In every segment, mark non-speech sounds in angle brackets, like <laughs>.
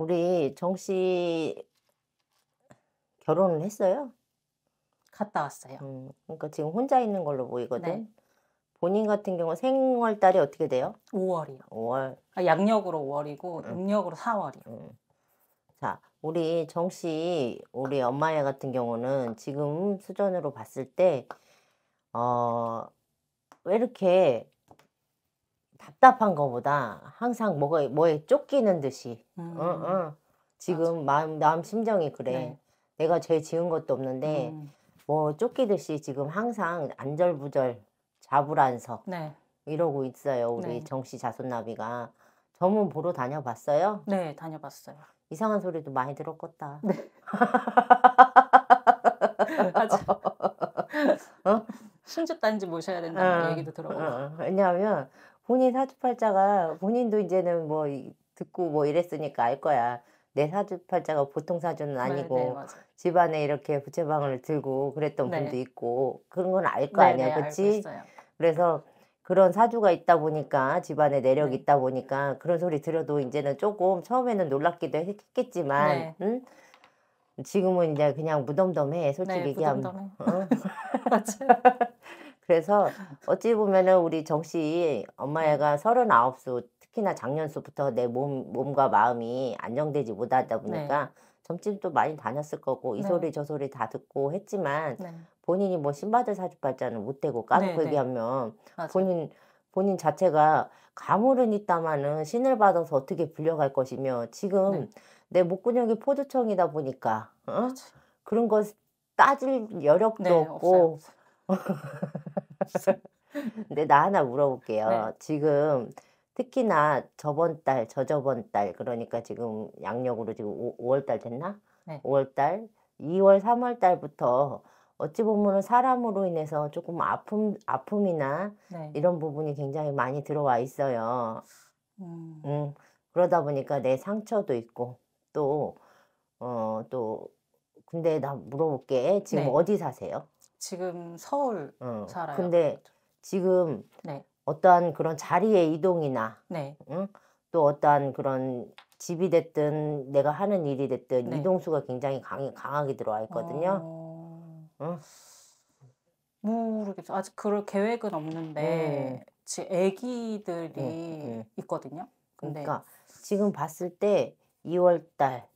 우리 정씨 결혼을 했어요? 갔다 왔어요. 음, 그러니까 지금 혼자 있는 걸로 보이거든. 네. 본인 같은 경우 생월달이 어떻게 돼요? 5월이요. 5월. 아, 양력으로 5월이고 음. 력으로 4월이요. 음. 자, 우리 정 씨, 우리 엄마야 같은 경우는 지금 수전으로 봤을 때, 어, 왜 이렇게 답답한 거보다 항상 뭐가 뭐에 쫓기는 듯이 어, 음. 어, 어. 지금 맞아. 마음 마음 심정이 그래 네. 내가 죄 지은 것도 없는데 음. 뭐 쫓기듯이 지금 항상 안절부절 자불안석 네. 이러고 있어요 우리 네. 정씨 자손나비가 점은 보러 다녀봤어요? 네 다녀봤어요 이상한 소리도 많이 들었겠다 네. <laughs> 맞아 어? 신주 딴지 모셔야 된다는 어, 얘기도 들어보고 어, 어. 왜냐하면 본인 사주팔자가 본인도 이제는 뭐 듣고 뭐 이랬으니까 알 거야. 내 사주팔자가 보통 사주는 네, 아니고 네, 네, 집안에 이렇게 부채방을 들고 그랬던 네. 분도 있고 그런 건 알거 네, 아니야, 네, 그렇지? 그래서 그런 사주가 있다 보니까 집안에 내력이 있다 보니까 그런 소리 들어도 이제는 조금 처음에는 놀랍기도 했겠지만, 응? 지금은 이제 그냥 무덤덤해 솔직히 얘기하면. 무덤덤해. 어? <laughs> 맞아. 그래서 어찌 보면은 우리 정씨 엄마애가 네. 서른아홉 수 특히나 작년 수부터 내 몸, 몸과 마음이 안정되지 못하다 보니까 네. 점집도 많이 다녔을 거고 이 네. 소리 저 소리 다 듣고 했지만 네. 본인이 뭐 신발을 사주팔자는못 되고 까놓고 네, 네. 얘기하면 본인 본인 자체가 가물은 있다마는 신을 받아서 어떻게 불려갈 것이며 지금 내 목구멍이 포도청이다 보니까 어? 그런 것 따질 여력도 없고 <laughs> 근데 나 하나 물어볼게요. 네. 지금 특히나 저번 달, 저저번 달 그러니까 지금 양력으로 지금 5, 월달 됐나? 네. 5월 달, 2월, 3월 달부터 어찌 보면은 사람으로 인해서 조금 아픔, 아픔이나 네. 이런 부분이 굉장히 많이 들어와 있어요. 음. 음. 그러다 보니까 내 상처도 있고 또어또 어, 근데 나 물어볼게 지금 네. 어디 사세요? 지금 서울 어. 살아요. 근데 그렇죠. 지금 네. 어떠한 그런 자리의 이동이나 네. 응? 또 어떠한 그런 집이 됐든 내가 하는 일이 됐든 네. 이동수가 굉장히 강, 강하게 들어와 있거든요. 어... 응? 모르겠어 아직 그럴 계획은 없는데 음. 네. 지금 애기들이 음, 음. 있거든요. 근데... 그러니까 지금 봤을 때 2월달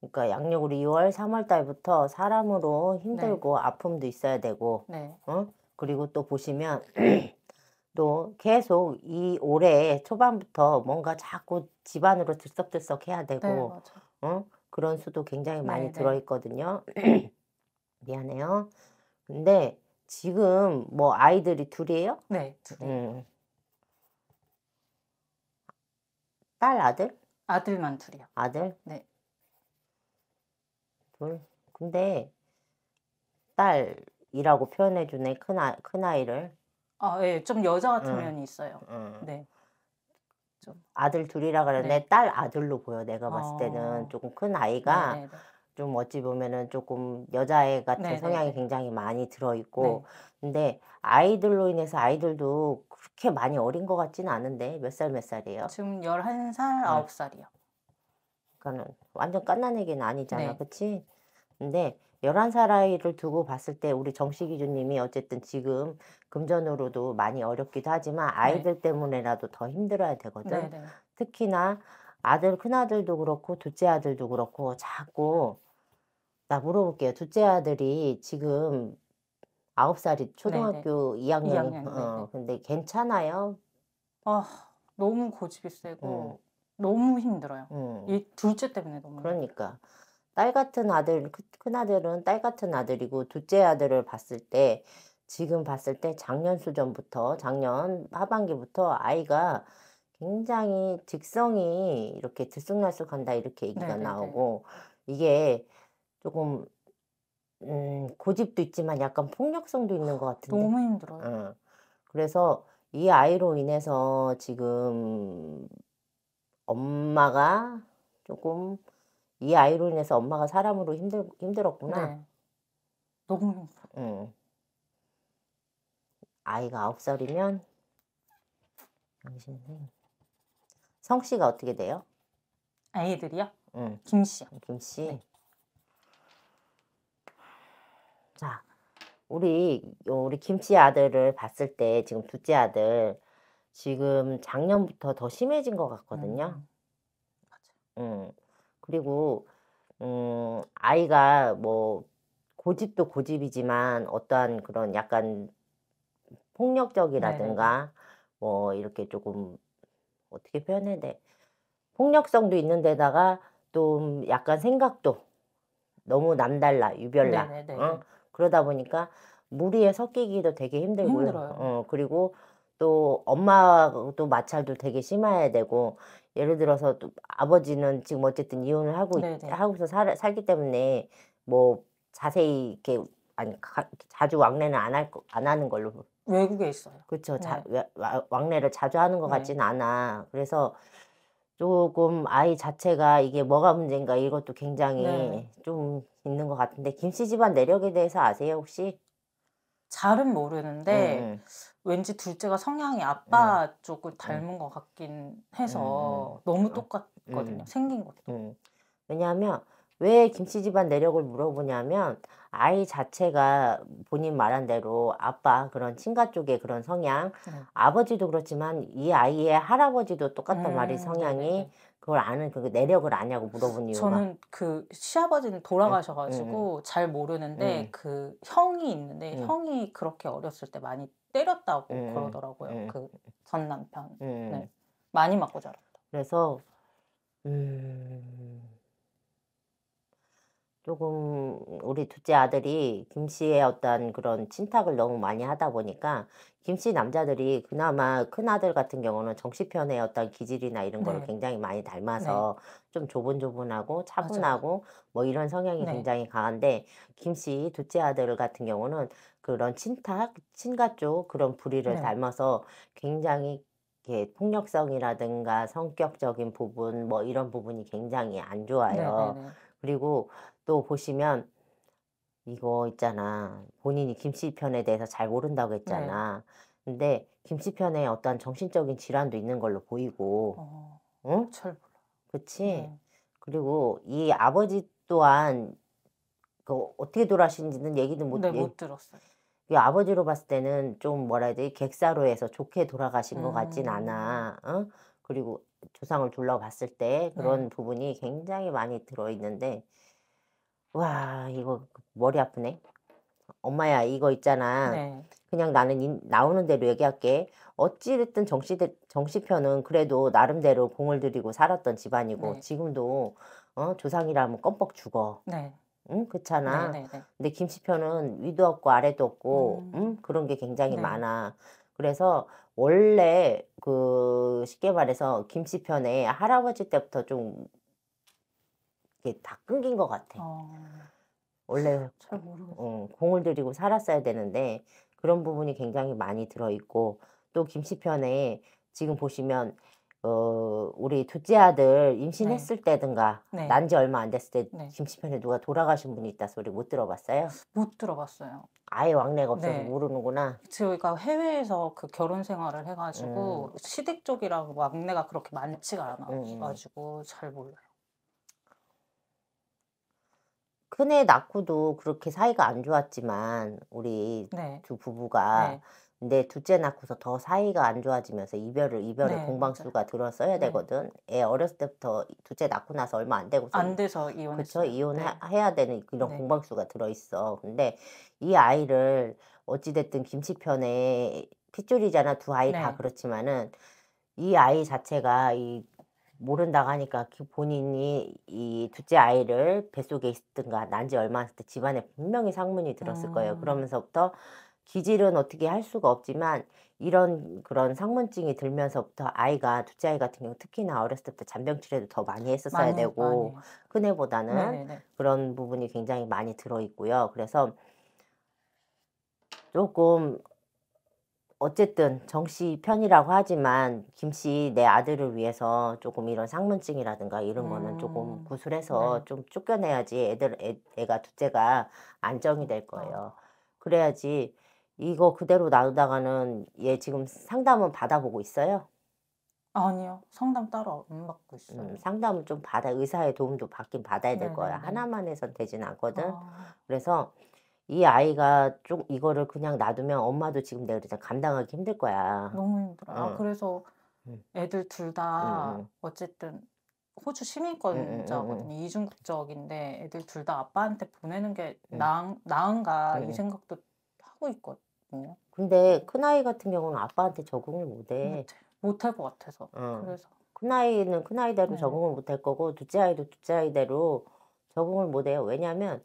그러니까 양력으로 2월, 3월 달부터 사람으로 네. 힘들고 네. 아픔도 있어야 되고, 네. 어? 그리고 또 보시면 <clears throat> 또 계속 이 올해 초반부터 뭔가 자꾸 집안으로 들썩들썩 해야 네, 되고, 네, 어? 그런 수도 굉장히 많이 네, 들어있거든요. <clears throat> 미안해요. 근데 지금 뭐 아이들이 둘이에요? 네, 둘이 음. 딸 아들? 아들만 둘이요. 아들? 네. 뭘? 근데 딸이라고 표현해 주네 큰 아이 큰 아이를. 아 예, 좀 여자 같은 음. 면이 있어요. 음. 네. 좀. 아들 둘이라 그랬는데 네. 딸 아들로 보여 내가 봤을 때는 어. 조금 큰 아이가 네네네. 네, 네. 좀 어찌 보면은 조금 여자애 같은 네네네. 네, 성향이 굉장히 많이 들어 있고 네. 근데 아이들로 인해서 아이들도 그렇게 많이 어린 것 같지는 않은데 몇 살몇 몇 살이에요? 지금 11살, 9살이요. 그러니까는 완전 끝난 얘기는 아니잖아, 네. 그치 근데 열한 살 아이를 두고 봤을 때 우리 정식이주님이 어쨌든 지금 금전으로도 많이 어렵기도 하지만 네. 아이들 네. 때문에라도 더 힘들어야 되거든. 네, 네. 특히나 아들 큰 아들도 그렇고 둘째 아들도 그렇고 자꾸 나 물어볼게요. 둘째 아들이 지금 아홉 살이 네, 초등학교 이학년 2학년, 어, 근데 괜찮아요? 아 너무 고집이 세고 음. 너무 힘들어요. 음. 이 둘째 때문에 너무. 그러니까 딸 같은 아들 큰 아들은 딸 같은 아들이고 둘째 아들을 봤을 때 지금 봤을 때 작년 수전부터 작년 하반기부터 아이가 굉장히 직성이 이렇게 들쑥날쑥한다 이렇게 얘기가 네네네. 나오고 이게 조금 음, 고집도 있지만 약간 폭력성도 있는 것 같은데 너무 힘들어요. 응. 어. 그래서 이 아이로 인해서 지금 엄마가 조금 이 아이로 인해서 엄마가 사람으로 힘들 힘들었구나. 네. 너무 힘 응. 아이가 아홉 살이면 성씨가 어떻게 돼요? 아이들이요? 응. 김씨. 김씨. 네. 자, 우리 우리 김씨 아들을 봤을 때 지금 둘째 아들 지금 작년부터 더 심해진 것 같거든요. 음. 음, 그리고 음, 아이가 뭐 고집도 고집이지만 어떠한 그런 약간 폭력적이라든가 뭐 이렇게 조금 어떻게 표현해야 돼? 폭력성도 있는데다가 또 약간 생각도 너무 남달라 유별나 네네네. 어? 그러다 보니까 무리에 섞이기도 되게 힘들고요. 힘들어요. 어, 그리고 또 엄마도 마찰도 되게 심해야 되고 예를 들어서 또 아버지는 지금 어쨌든 이혼을 하고 있, 하고서 살, 살기 때문에 뭐 자세히 이렇게 아니 가, 자주 왕래는 안할안 안 하는 걸로 외국에 있어요. 그렇죠. 네. 자, 와, 왕래를 자주 하는 것같진 네. 않아. 그래서 조금 아이 자체가 이게 뭐가 문제인가 이것도 굉장히 네. 좀 있는 것 같은데 김씨 집안 내력에 대해서 아세요 혹시? 잘은 모르는데 음. 음. 왠지 둘째가 성향이 아빠 음. 쪽을 음. 닮은 것 같긴 해서 음, 음. 너무 어. 똑같거든요. 생긴 것도. 왜냐하면 왜김치 집안 내력을 물어보냐면 아이 자체가 본인 말한 대로 아빠 그런 친가 쪽의 그런 성향 음. 아버지도 그렇지만 이 아이의 할아버지도 똑같단 음. 말이 성향이 그걸 아는 그 내력을 아냐고 물어본 이유가 저는 그 시아버지는 돌아가셔가지고 음. 잘 모르는데 그 형이 있는데 형이 그렇게 어렸을 때 많이 때렸다고 네. 그러더라고요. 네. 예. 그전 남편을 네. 많이 맞고 자랐다. 그래서 음... 조금 우리 둘째 아들이 김 씨의 어떤 그런 친탁을 너무 많이 하다 보니까 김씨 남자들이 그나마 큰 아들 같은 경우는 정치편의 어떤 기질이나 이런 걸 네. 굉장히 많이 닮아서 네. 좀 조분조분하고 차분하고 맞아뭐 이런 성향이 네. 굉장히 강한데 김씨 둘째 아들 같은 경우는 그런 친탁, 친가 쪽 그런 부리를 네. 닮아서 굉장히 이렇게 폭력성이라든가 성격적인 부분 뭐 이런 부분이 굉장히 안 좋아요. 네네네. 그리고 또 보시면 이거 있잖아. 본인이 김씨 편에 대해서 잘 모른다고 네. 했잖아. 네. 근데 김씨 편에 어떤 정신적인 질환도 있는 걸로 보이고. 어, 응? 잘 그치 네. 그리고 이 아버지 또한 그 어떻게 돌아가신지는 얘기도 못, 네, 얘기... 못 들었어요. 이 아버지로 봤을 때는 좀 뭐라 해야 돼 객사로 해서 좋게 돌아가신 음. 것 같진 않아. 음. 어? 그리고 조상을 둘러봤을 때 그런 네. 부분이 굉장히 많이 들어있는데 와 이거 머리 아프네. 엄마야 이거 있잖아. 네. 그냥 나는 이, 나오는 대로 얘기할게. 어찌됐든 정씨, 정씨편은 그래도 나름대로 공을 들이고 살았던 집안이고 네. 지금도 어, 조상이라면 껌뻑 죽어. 네. 응, 그렇잖아. 네, 네, 네. 근데 김씨편은 위도 없고 아래도 없고 음. 응? 그런 게 굉장히 네. 많아. 그래서 원래 그 쉽게 말해서 김씨편에 할아버지 때부터 좀 이게 다 끊긴 것 같아. 어... 원래 잘 모르겠어. 응, 어, 공을 들이고 살았어야 되는데 그런 부분이 굉장히 많이 들어 있고 또김씨편에 지금 보시면 어, 우리 둘째 아들 임신했을 네. 때든가 네. 난지 얼마 안 됐을 때 네. 김씨편에 누가 돌아가신 분이 있다 소리 못 들어봤어요? 못 들어봤어요. 아예 왕래가 없어서 네. 모르는구나. 저희가 해외에서 그 결혼 생활을 해가지고 음. 시댁 쪽이랑 왕래가 그렇게 많지가 않아가지고 음. 음. 잘 몰라요. 큰애 낳고도 그렇게 사이가 안 좋았지만 우리 네. 두 부부가 네. 근데 둘째 낳고서 더 사이가 안 좋아지면서 이별을 이별의 네, 공방수가 들어써야 었 네. 되거든. 애 어렸을 때부터 둘째 낳고 나서 얼마 안 되고서 안 돼서 이혼 그쵸 이혼해야 네. 되는 이런 네. 공방수가 들어 있어. 근데 이 아이를 어찌 됐든 김치편에 핏줄이잖아 두 아이 다 그렇지만은 이 아이 자체가 이 모른다고 하니까 본인이 이 둘째 아이를 뱃속에 있든가 난지 얼마 안 됐을 때 집안에 분명히 상문이 들었을 거예요. 음. 그러면서부터 기질은 어떻게 할 수가 없지만 이런 그런 상문증이 들면서부터 아이가 둘째 아이 같은 경우 특히나 어렸을 때부터 잔병 치료도 더 많이 했었어야 많이, 되고 큰애보다는 그런 부분이 굉장히 많이 들어 있고요. 그래서 조금 어쨌든 정씨 편이라고 하지만 김씨 내 아들을 위해서 조금 이런 상문증이라든가 이런 음. 거는 조금 음. 구술해서 네. 좀 쫓겨내야지 애들 애, 가 둘째가 안정이 될 그렇죠. 거예요. 그래야지 이거 그대로 놔두다가는 얘 지금 상담은 받아보고 있어요? 아니요. 상담 따로 안 받고 있어요. 음, 상담을 좀 받아 의사의 도움도 받긴 받아야 될거 네네네. 하나만 해선 되진 않거든. 아. 그래서 이 아이가 좀 이거를 그냥 놔두면 엄마도 지금 내가 그랬잖아 감당하기 힘들 거야. 너무 힘들어. 요 아, 그래서 애들 둘다 응, 어쨌든 호주 시민권자거든요. 이중국적인데 애들 둘 다 아빠한테 보내는 게 나은, 나은가 이 생각도 하고 있거든. 네. 근데 큰아이 같은 경우는 아빠한테 적응을 못해. 못할 것 같아서. 어. 그래서. 큰아이는 큰아이대로 네. 적응을 못 할 거고 둘째 아이도 둘째 아이대로 적응을 못해요. 왜냐하면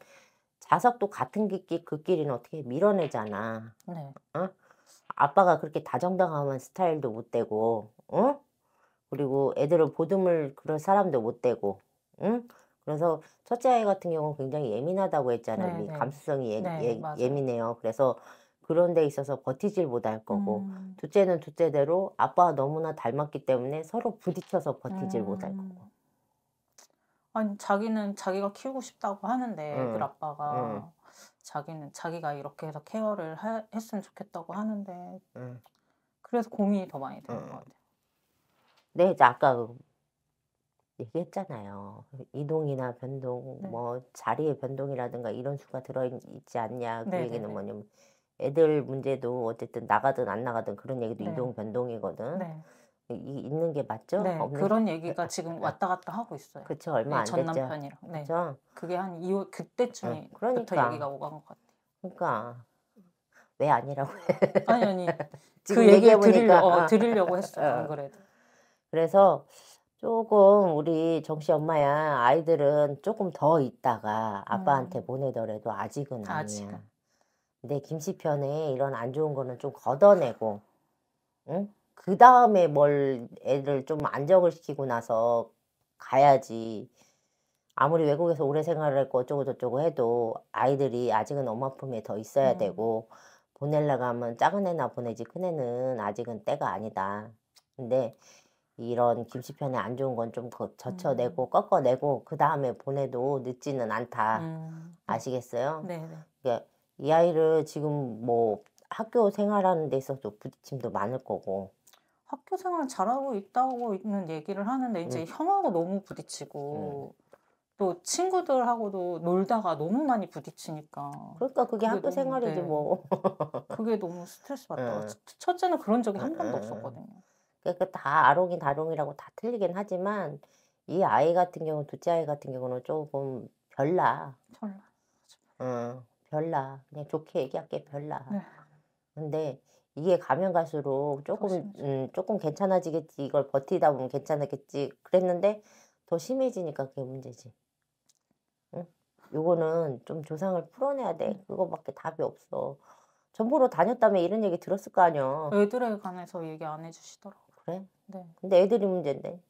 자석도 같은 길끼 그끼리는 어떻게 밀어내잖아. 네. 어? 아빠가 그렇게 다정다감한 스타일도 못 되고, 어? 그리고 애들을 보듬을 그런 사람도 못 되고, 응? 그래서 첫째 아이 같은 경우는 굉장히 예민하다고 했잖아요. 네, 네. 감수성이 예, 네, 예, 예민해요. 그래서 그런 데 있어서 버티질 못할 거고 음. 둘째는 둘째대로 아빠와 너무나 닮았기 때문에 서로 부딪혀서 버티질 음. 못할 거고 아니 자기는 자기가 키우고 싶다고 하는데 음. 그 아빠가 자기는 자기가 이렇게 해서 케어를 하, 했으면 좋겠다고 하는데 그래서 고민이 더 많이 되는 것 같아요 네 아까 얘기했잖아요. 이동이나 변동, 네. 뭐 자리의 변동이라든가 이런 수가 들어있지 않냐. 그 네네네. 네, 얘기는 네. 뭐냐면 애들 문제도 어쨌든 나가든 안 나가든 그런 얘기도 네. 이동 변동이거든. 네. 이, 있는 게 맞죠? 네, 없는... 그런 얘기가 아, 지금 아. 왔다 갔다 하고 있어요. 그쵸, 얼마 네, 안 됐죠. 남편이랑. 네. 그쵸? 그게 한 2월 그때쯤에 어, 그러니까. 얘기가 오간 것 같아요. 그러니까 왜 아니라고 아니 아니 <laughs> 그 얘기 드리려 어, 어. 드리려고 했어 어. 안 그래도. 그래서 조금 우리 정씨 엄마야 아이들은 조금 더 있다가 음. 아빠한테 음. 보내더라도 아직은 아니야. 아직은. 내 김씨편에 이런 안 좋은 거는 좀 걷어내고, 응? 그 다음에 뭘 애를 좀 안정을 시키고 나서 가야지. 아무리 외국에서 오래 생활을 했고 어쩌고저쩌고 해도 아이들이 아직은 엄마 품에 더 있어야 음. 되고 보낼라고 하면 작은 애나 보내지 큰 애는 아직은 때가 아니다. 근데 이런 김치편에 안 좋은 건 좀 젖혀내고 음. 꺾어내고 그 다음에 보내도 늦지는 않다. 음. 아시겠어요? 네. 네. 그러니까 이 아이를 지금 뭐 학교 생활하는 데 있어서 부딪힘도 많을 거고 학교 생활 잘하고 있다고 있는 얘기를 하는데 이제 음. 형하고 너무 부딪히고 음. 또 친구들하고도 놀다가 너무 많이 부딪히니까 그러니까 그게 학교 생활이지 네. 뭐 <laughs> 그게 너무 스트레스 받다 음. 네. 첫째는 그런 적이 한 번도 네. 없었거든요 그러니까 그 다 아롱이 다롱이라고 다 틀리긴 하지만 이 아이 같은 경우 둘째 아이 같은 경우는 조금 별나 별나 응. 별나. 그냥 좋게 얘기할게 별나. 네. 근데 이게 가면 갈수록 조금 음, 조금 괜찮아지겠지. 이걸 버티다 보면 괜찮겠지. 그랬는데 더 심해지니까 그게 문제지. 응? 요거는 좀 조상을 풀어내야 돼. 음. 그거밖에 답이 없어. 전보로 다녔다며 이런 얘기 들었을 거 아니야. 애들에 관해서 얘기 안 해주시더라고. 그래? 네. 근데 애들이 문제인데.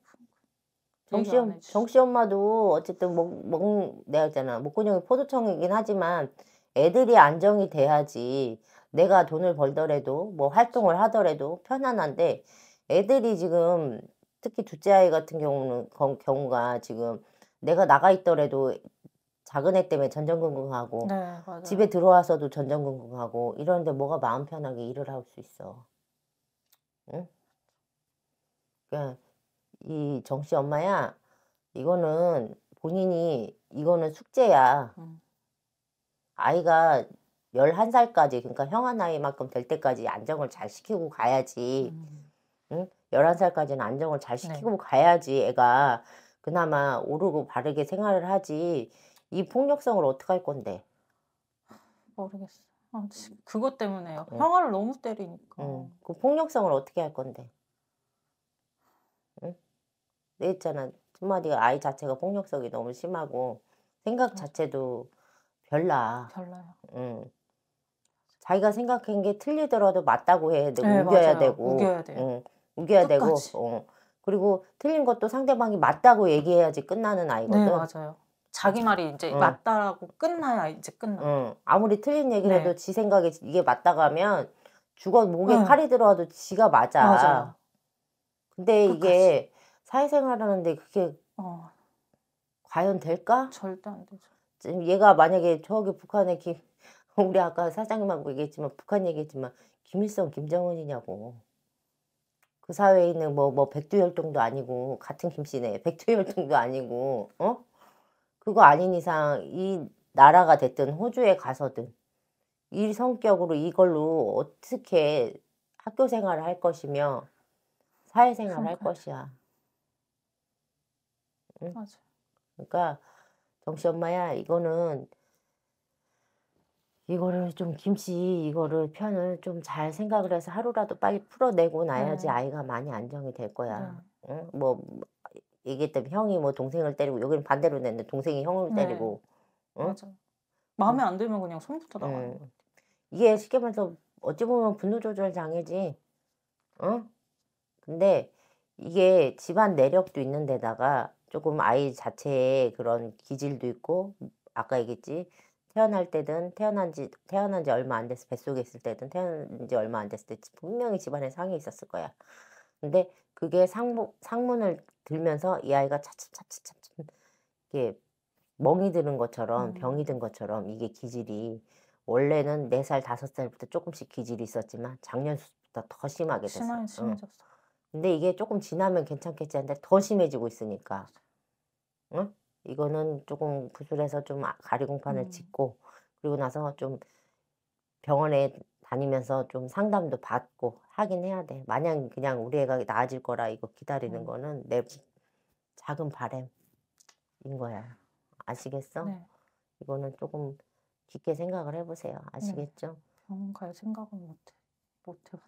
정씨, 정씨 엄마도 어쨌든 먹, 먹, 내가 했잖아. 목구멍이 포도청이긴 하지만 애들이 안정이 돼야지 내가 돈을 벌더라도 뭐 활동을 하더라도 편안한데 애들이 지금 특히 둘째 아이 같은 경우는 건, 경우가 지금 내가 나가 있더라도 작은 애 때문에 전전긍긍하고 네, 집에 들어와서도 전전긍긍하고 이러는데 뭐가 마음 편하게 일을 할 수 있어. 응? 그러니까 이 정씨 엄마야 이거는 본인이 이거는 숙제야. 음. 아이가 11살까지 그러니까 형아 나이만큼 될 때까지 안정을 잘 시키고 가야지 음. 응? 11살까지는 안정을 잘 네. 시키고 네. 가야지 애가 그나마 오르고 바르게 생활을 하지 이 폭력성을 어떻게 할 건데 모르겠어 아, 그것 때문에요 응. 형아를 너무 때리니까 응. 그 폭력성을 어떻게 할 건데 응? 내 있잖아 한마디가 아이 자체가 폭력성이 너무 심하고 생각 네. 자체도 응. 별나. 별나요. 음. 자기가 생각한 게 틀리더라도 맞다고 해야 되고 네, 우겨야 맞아요. 되고 우겨야 돼요. 응, 우겨야 끝까지. 되고 어. 그리고 틀린 것도 상대방이 맞다고 얘기해야지 끝나는 아이거든. 네 맞아요. 자기 말이 이제 응. 맞다라고 끝나야 이제 끝나. 응. 아무리 틀린 얘기를 해도 네. 지 생각에 이게 맞다고 하면 죽어 목에 응. 칼이 들어와도 지가 맞아. 맞아요. 근데 끝까지. 이게 사회생활하는데 그게 어. 과연 될까? 절대 안 되죠. 지금 얘가 만약에 저기 북한에 기, <laughs> 우리 아까 사장님하고 얘기했지만 북한 얘기했지만 김일성, 김정은이냐고. 그 사회에 있는 뭐, 뭐, 백두열동도 아니고, 같은 김씨네. <laughs> 백두열동도 아니고, 어? 그거 아닌 이상, 이 나라가 됐든, 호주에 가서든, 이 성격으로 이걸로 어떻게 학교 생활을 할 것이며, 사회 생활을 할 것이야. 응? 맞아. 그러니까, 정씨 엄마야 이거는 이거를 좀 김치 이거를 편을 좀 잘 생각을 해서 하루라도 빨리 풀어내고 나야지 네. 아이가 많이 안정이 될 거야. 네. 응? 뭐 얘기했던 형이 뭐 동생을 때리고 여기는 반대로 냈는데 동생이 형을 네. 때리고. 응? 맞아. 마음에 응. 안 들면 그냥 손부터 나가 응. 이게 쉽게 말해서 어찌 보면 분노 조절 장애지. 응? 근데 이게 집안 내력도 있는 데다가 조금 아이 자체의 그런 기질도 있고 음, 아까 얘기했지 태어날 때든 태어난 지 태어난 지 얼마 안 돼서 뱃속에 있을 때든 태어난 지 얼마 안 됐을 때 분명히 집안에 상이 있었을 거야. 근데 그게 상무, 상문을 들면서 이 아이가 차츰차츰차츰 이게 멍이 드는 것처럼 음. 병이 든 것처럼 이게 기질이 원래는 네 살 다섯 살부터 조금씩 기질이 있었지만 작년 수부터 더 심하게 됐어. 심하게 심해졌어. 응. 근데 이게 조금 지나면 괜찮겠지 한데 더 심해지고 있으니까. 응? 이거는 조금 구슬해서좀 아, 가리공판을 음. 짓고 그리고 나서 좀 병원에 다니면서 좀 상담도 받고 하긴 해야 돼. 마냥 그냥 우리 애가 나아질 거라 이거 기다리는 음. 거는 내 작은 바램인 거야. 아시겠어? 네. 이거는 조금 깊게 생각을 해보세요. 네. 아시겠죠? 병원 갈 생각은 못해. 못해.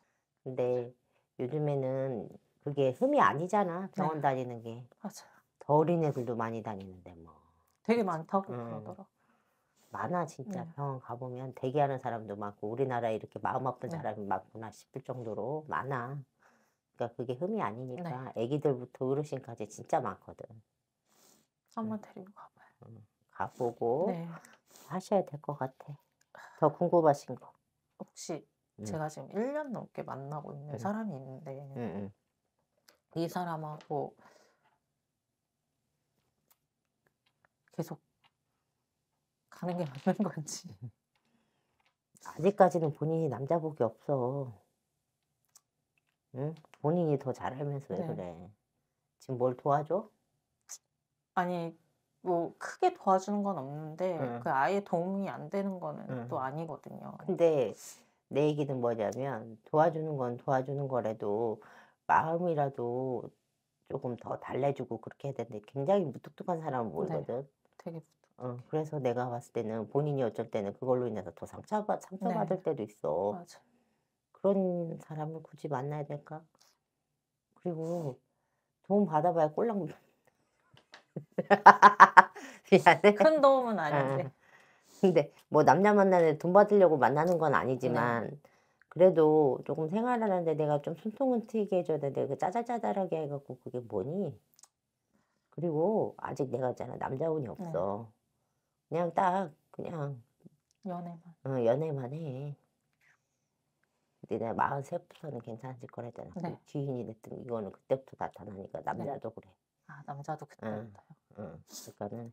근데 요즘에는 그게 흠이 아니잖아 병원 네. 다니는 게. 맞아요. 더 어린애들도 많이 다니는데 뭐. 되게 많다고 음. 그러더라. 많아 진짜 네. 병원 가보면 대기하는 사람도 많고 우리나라에 이렇게 마음 아픈 네. 사람이 많구나 싶을 정도로 많아. 그러니까 그게 흠이 아니니까 네. 애기들부터 어르신까지 진짜 많거든. 한번 음. 데리고 가봐요. 음, 가보고 네. 하셔야 될 것 같아. 더 궁금하신 거. 혹시 음. 제가 지금 1년 넘게 만나고 있는 음. 사람이 있는데 음, 음. 이 사람하고 계속 가는 게 맞는 건지 <laughs> 아직까지는 본인이 남자복이 없어 응? 본인이 더잘 알면서 왜 네. 그래 지금 뭘 도와줘? 아니 뭐 크게 도와주는 건 없는데 응. 그 아예 도움이 안 되는 거는 응. 또 아니거든요 근데 내 얘기는 뭐냐면 도와주는 건 도와주는 거라도 마음이라도 조금 더 달래주고 그렇게 해야 되는데 굉장히 무뚝뚝한 사람을 네. 모르거든. 네, 되게 어, 그래서 내가 봤을 때는 본인이 어쩔 때는 그걸로 인해서 더 상처받, 네. 상처받을 네. 때도 있어. 맞아. 그런 사람을 굳이 만나야 될까? 그리고 도움 받아봐야 꼴랑. <laughs> 미안해. 큰 도움은 아닌데. 근데 뭐 남자 만나는 돈 받으려고 만나는 건 아니지만 네. 그래도 조금 생활하는데 내가 좀 숨통은 트이게 해줘야 되는데 그 짜잘짜잘하게 해갖고 그게 뭐니? 그리고 아직 내가 있잖아 남자 운이 네. 없어. 네. 그냥 딱 그냥 연애만. 어 연애만 해. 근데 내가 마흔 세부터는 괜찮아질 거라 했잖아. 네. 지인이 그 됐든 이거는 그때부터 나타나니까 네. 남자도 그래. 아 남자도 그때부터요. 응, 응. 그러니까는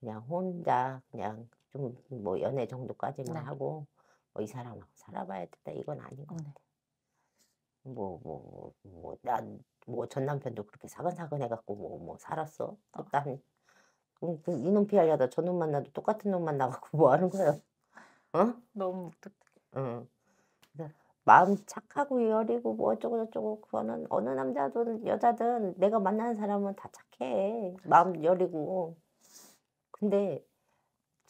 그냥 혼자 그냥 좀뭐 연애 정도까지만 네. 하고 뭐 이 사람하고 살아봐야 겠다 이건 아닌 것같아 어, 네. 뭐뭐 뭐난뭐전 뭐 남편도 그렇게 사근사근 해갖고 뭐 뭐 살았어. 어. 난 음, 그, 그 이놈 피하려다 저놈 만나도 똑같은 놈 만나갖고 뭐 하는 거야? 어? 너무 무뚝. 응. 어. 마음 착하고 여리고 뭐 어쩌고 저쩌고 그거는 어느 남자든 여자든 내가 만나는 사람은 다 착해. 마음 여리고. 근데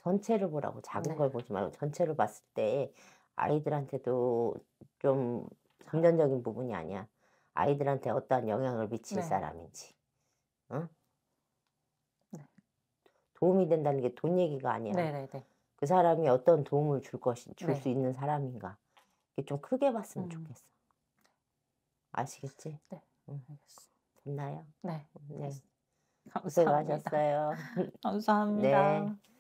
전체를 보라고 작은 네. 걸 보지 말고 전체를 봤을 때 아이들한테도 좀긍정적인 아. 부분이 아니야. 아이들한테 어떠한 영향을 미칠 네. 사람인지. 어? 네. 도움이 된다는 게 돈 얘기가 아니야. 네네네. 그 사람이 어떤 도움을 줄 것인 줄수 네. 있는 사람인가. 이게 좀 크게 봤으면 음. 좋겠어. 아시겠지? 네. 응. 됐나요? 네. 네. 감사합니다. 고생하셨어요. <laughs> 감사합니다. 네.